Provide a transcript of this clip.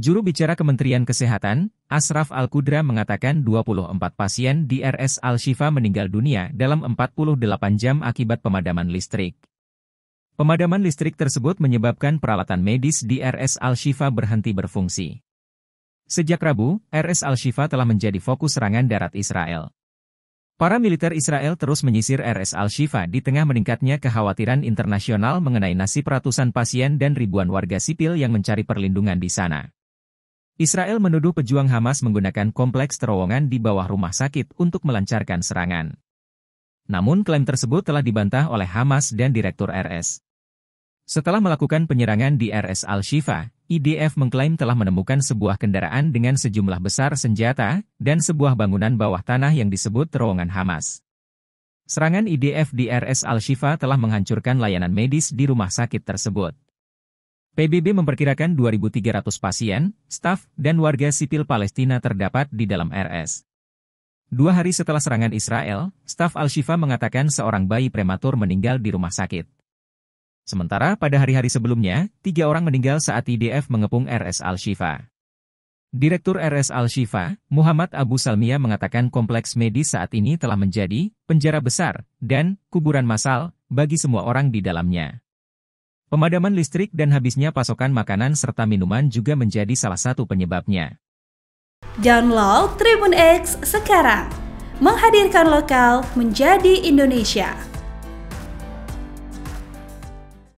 Juru bicara Kementerian Kesehatan, Asraf Al-Qudra mengatakan 24 pasien di RS Al-Shifa meninggal dunia dalam 48 jam akibat pemadaman listrik. Pemadaman listrik tersebut menyebabkan peralatan medis di RS Al-Shifa berhenti berfungsi. Sejak Rabu, RS Al-Shifa telah menjadi fokus serangan darat Israel. Para militer Israel terus menyisir RS Al-Shifa di tengah meningkatnya kekhawatiran internasional mengenai nasib ratusan pasien dan ribuan warga sipil yang mencari perlindungan di sana. Israel menuduh pejuang Hamas menggunakan kompleks terowongan di bawah rumah sakit untuk melancarkan serangan. Namun klaim tersebut telah dibantah oleh Hamas dan Direktur RS. Setelah melakukan penyerangan di RS Al-Shifa, IDF mengklaim telah menemukan sebuah kendaraan dengan sejumlah besar senjata dan sebuah bangunan bawah tanah yang disebut terowongan Hamas. Serangan IDF di RS Al-Shifa telah menghancurkan layanan medis di rumah sakit tersebut. PBB memperkirakan 2.300 pasien, staf, dan warga sipil Palestina terdapat di dalam RS. Dua hari setelah serangan Israel, staf Al-Shifa mengatakan seorang bayi prematur meninggal di rumah sakit. Sementara pada hari-hari sebelumnya, tiga orang meninggal saat IDF mengepung RS Al-Shifa. Direktur RS Al-Shifa, Muhammad Abu Salmia mengatakan kompleks medis saat ini telah menjadi penjara besar dan kuburan massal bagi semua orang di dalamnya. Pemadaman listrik dan habisnya pasokan makanan serta minuman juga menjadi salah satu penyebabnya. Download Tribun X sekarang, menghadirkan lokal menjadi Indonesia.